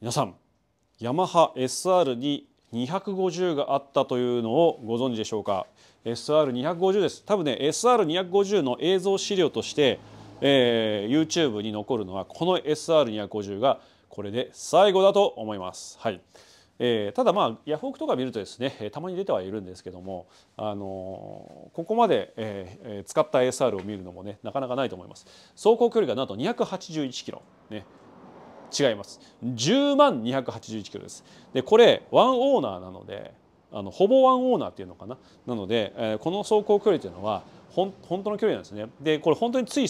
皆さんヤマハ SR に250があったというのをご存知でしょうか SR250 です多分ね SR250 の映像資料として、えー、YouTube に残るのはこの SR250 がこれで最後だと思います。はいえー、ただまあヤフオクとか見るとですねたまに出てはいるんですけども、あのー、ここまで、えー、使った SR を見るのもねなかなかないと思います走行距離がなんと281キロ、ね、違います10万281キロですでこれワンオーナーなのであのほぼワンオーナーっていうのかななので、えー、この走行距離というのはほん本当の距離なんですねでこれ本当につい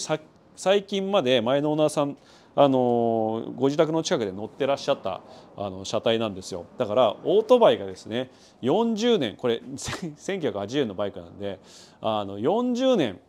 最近まで前のオーナーさんあのご自宅の近くで乗ってらっしゃったあの車体なんですよだからオートバイがですね40年これ1980円のバイクなんであの40年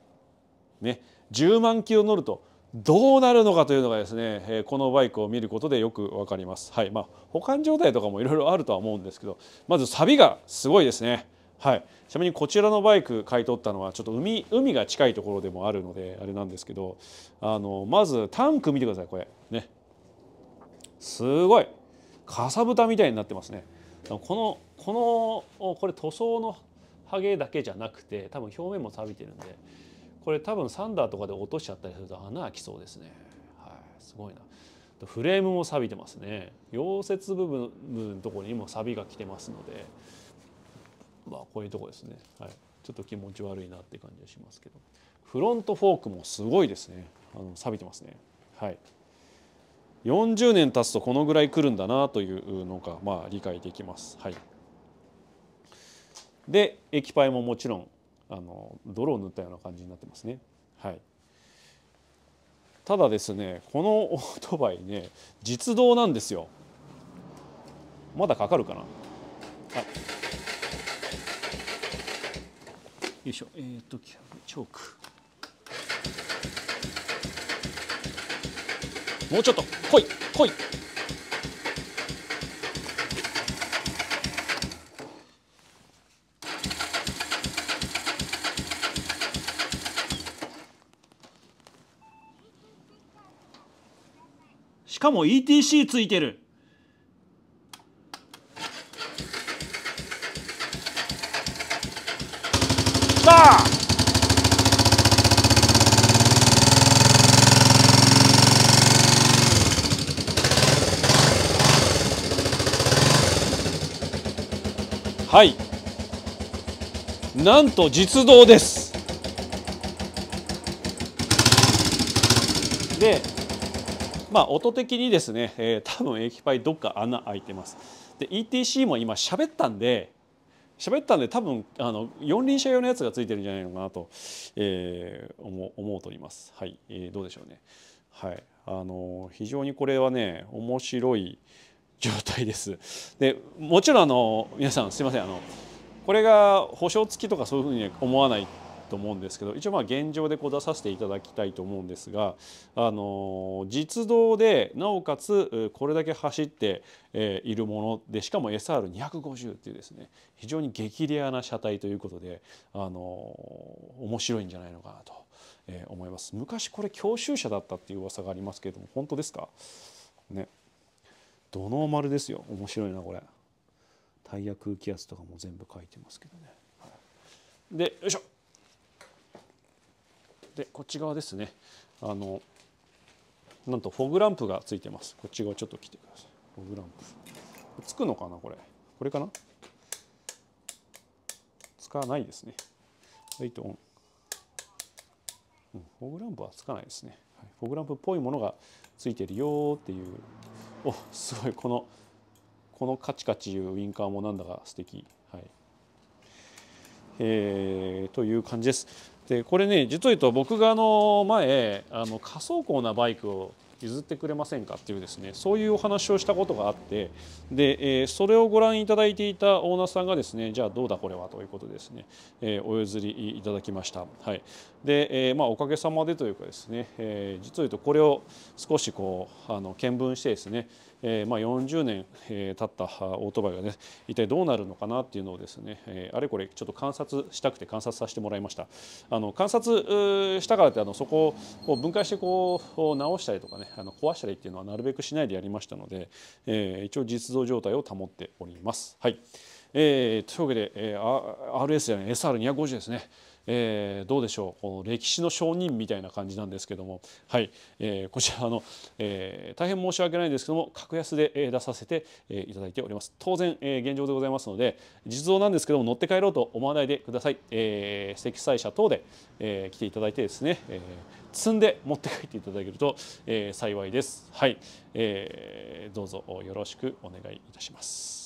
ね10万キロ乗るとどうなるのかというのがですね、えこのバイクを見ることでよく分かります、はいまあ、保管状態とかもいろいろあるとは思うんですけどまずサビがすごいですね。はい、ちなみにこちらのバイク買い取ったのはちょっと海海が近いところでもあるのであれなんですけどあのまずタンク見てくださいこれねすごいかさぶたみたいになってますねこのこのこれ塗装のハゲだけじゃなくて多分表面も錆びてるんでこれ多分サンダーとかで落としちゃったりすると穴開きそうですねはいすごいなフレームも錆びてますね溶接部分のところにも錆が来てますのでまあこういうとこですね、はい、ちょっと気持ち悪いなって感じがしますけどフロントフォークもすごいですねあの錆びてますねはい40年経つとこのぐらい来るんだなというのがまあ理解できますはいで液パイももちろんあの泥を塗ったような感じになってますね。はい、ただですねこの オートバイね実動なんですよ。まだかかるかなよいしょえっ、ー、とチョークもうちょっと来い来いしかも ETC ついてるさあはいなんと実動ですでまあ、音的にですね、えー、多分駅パイどっか穴開いてます。で ETC も今喋ったんで喋ったんで多分あの四輪車用のやつがついてるんじゃないのかなと、えー、思思うとります。はい、えー、どうでしょうね。はい、あの非常にこれはね面白い状態です。でもちろんあの皆さんすいませんあのこれが保証付きとかそういうふうに思わないと思うんですけど一応まあ現状でこう出させていただきたいと思うんですが、あの実動でなおかつこれだけ走っているものでしかも SR250 っていうですね非常に激レアな車体ということで、あの面白いんじゃないのかなと思います昔これ教習車だったっていう噂がありますけれども本当ですかねドノーマルですよ面白いなこれタイヤ空気圧とかも全部書いてますけどねでよいしょでこっち側ですねあのなんとフォグランプがついてますこっち側ちょっと来てくださいフォグランプつくのかなこれこれかな使わないですねライトオン、うん、フォグランプはつかないですね、はい、フォグランプっぽいものがついてるよっていうおすごいこのこのカチカチいうウインカーもなんだか素敵はいえー、という感じです。でこれね実を言うと僕があの前あの仮走行なバイクを譲ってくれませんかっていうですねそういうお話をしたことがあってで、えそれをご覧いただいていたオーナーさんがですねじゃあどうだこれはということですね、えお譲りいただきました。はい、で、えまあ、おかげさまでというかですね、え実を言うとこれを少しこうあの見聞してですねえまあ、40年、えー、経ったオートバイがね一体どうなるのかなっていうのをですね、えあれこれちょっと観察したくて観察させてもらいましたあの観察したからってあのそこを分解してこう直したりとかねあの壊したりっていうのはなるべくしないでやりましたので、えー、一応実動状態を保っております。はいえー、というわけで、えー、RS じゃない SR250 ですね。えー、どうでしょうこの歴史の証人みたいな感じなんですけども、はいえー、こちらの、えー、大変申し訳ないんですけども格安で出させていただいております当然、え現状でございますので実像なんですけども乗って帰ろうと思わないでください、え積載車等で、え来ていただいてですね、え積んで持って帰っていただけると、え幸いですはい、えどうぞよろしくお願いいたします。